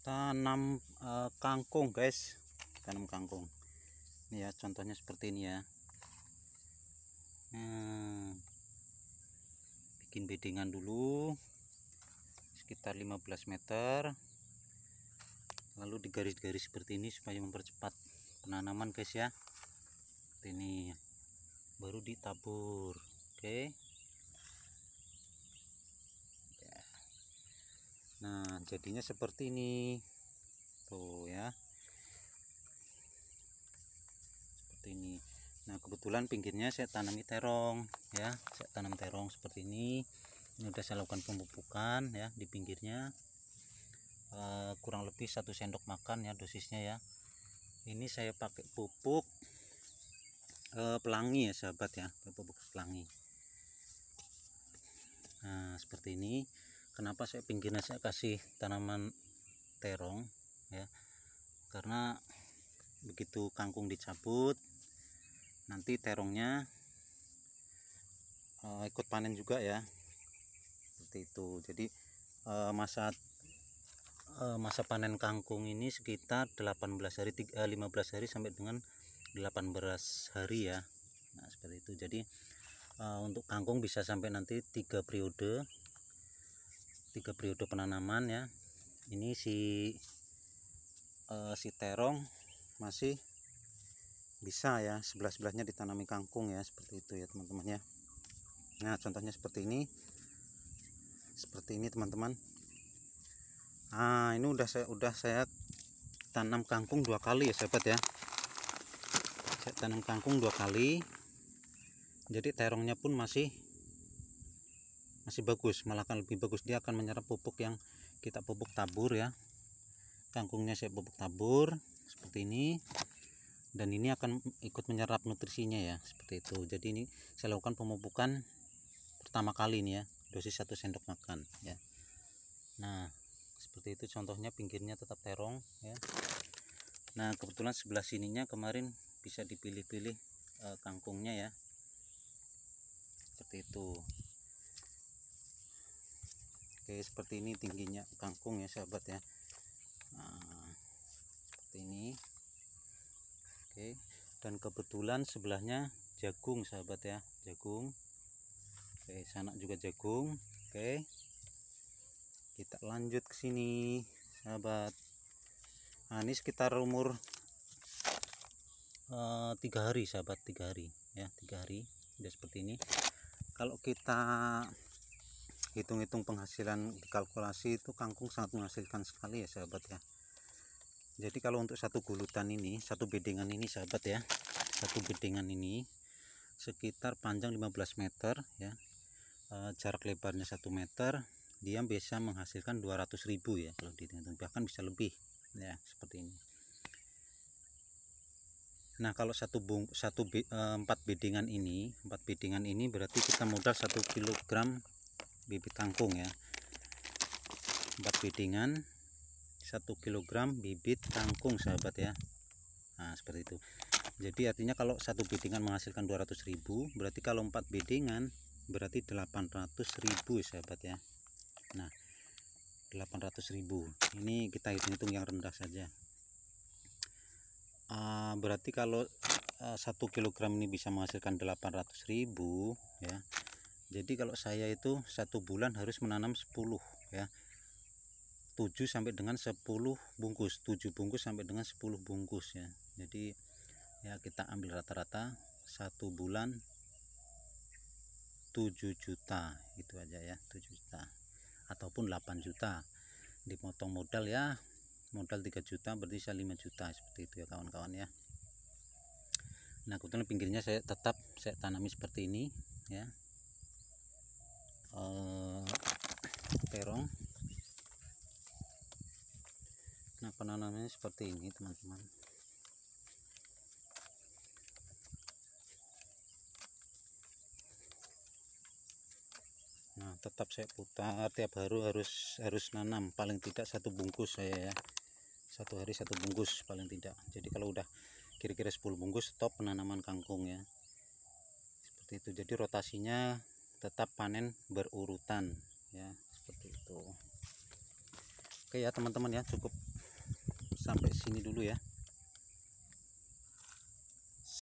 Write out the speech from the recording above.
tanam uh, kangkung guys tanam kangkung ini ya contohnya seperti ini ya nah, bikin bedengan dulu sekitar 15 meter lalu digaris-garis seperti ini supaya mempercepat penanaman guys ya seperti ini baru ditabur oke okay. jadinya seperti ini tuh ya seperti ini nah kebetulan pinggirnya saya tanami terong ya saya tanam terong seperti ini ini udah saya lakukan pemupukan ya di pinggirnya uh, kurang lebih satu sendok makan ya dosisnya ya ini saya pakai pupuk uh, pelangi ya sahabat ya pupuk pelangi nah seperti ini kenapa saya pinggirnya saya kasih tanaman terong ya karena begitu kangkung dicabut nanti terongnya uh, ikut panen juga ya seperti itu jadi uh, masa uh, masa panen kangkung ini sekitar 18 hari 15 hari sampai dengan 18 hari ya nah seperti itu jadi uh, untuk kangkung bisa sampai nanti tiga periode tiga periode penanaman ya ini si uh, si terong masih bisa ya sebelah-sebelahnya ditanami kangkung ya seperti itu ya teman-teman ya nah contohnya seperti ini seperti ini teman-teman ah ini udah saya udah saya tanam kangkung dua kali ya sahabat ya saya tanam kangkung dua kali jadi terongnya pun masih masih bagus malah akan lebih bagus dia akan menyerap pupuk yang kita pupuk tabur ya kangkungnya saya pupuk tabur seperti ini dan ini akan ikut menyerap nutrisinya ya seperti itu jadi ini saya lakukan pemupukan pertama kali ini ya dosis satu sendok makan ya nah seperti itu contohnya pinggirnya tetap terong ya nah kebetulan sebelah sininya kemarin bisa dipilih-pilih eh, kangkungnya ya seperti itu Oke seperti ini tingginya kangkung ya sahabat ya nah, seperti ini oke dan kebetulan sebelahnya jagung sahabat ya jagung oke sana juga jagung oke kita lanjut ke sini sahabat nah ini sekitar umur eh, tiga hari sahabat tiga hari ya tiga hari udah seperti ini kalau kita hitung-hitung penghasilan dikalkulasi itu kangkung sangat menghasilkan sekali ya sahabat ya jadi kalau untuk satu gulutan ini satu bedengan ini sahabat ya satu bedengan ini sekitar panjang 15 meter ya e, jarak lebarnya satu meter dia bisa menghasilkan 200 ribu ya kalau dihitung bahkan bisa lebih ya seperti ini Nah kalau satu bung satu eh, empat bedengan ini empat bedengan ini berarti kita modal satu kilogram bibit kangkung ya 4 bidingan 1 kg bibit kangkung sahabat ya nah seperti itu jadi artinya kalau satu bidingan menghasilkan 200.000 berarti kalau 4 bidingan berarti 800.000 sahabat ya nah 800.000 ini kita hitung-hitung yang rendah saja uh, berarti kalau uh, 1 kg ini bisa menghasilkan 800.000 ya jadi kalau saya itu satu bulan harus menanam 10 ya 7 sampai dengan 10 bungkus 7 bungkus sampai dengan 10 bungkus ya jadi ya kita ambil rata-rata satu bulan 7 juta itu aja ya 7 juta ataupun 8 juta dipotong modal ya modal 3 juta berarti saya 5 juta seperti itu ya kawan-kawan ya nah kebetulan pinggirnya saya tetap saya tanami seperti ini ya Eh, terong nah penanamnya seperti ini teman-teman nah tetap saya putar tiap hari harus harus nanam paling tidak satu bungkus saya ya satu hari satu bungkus paling tidak jadi kalau udah kira-kira 10 bungkus stop penanaman kangkung ya seperti itu jadi rotasinya tetap panen berurutan ya seperti itu oke ya teman-teman ya cukup sampai sini dulu ya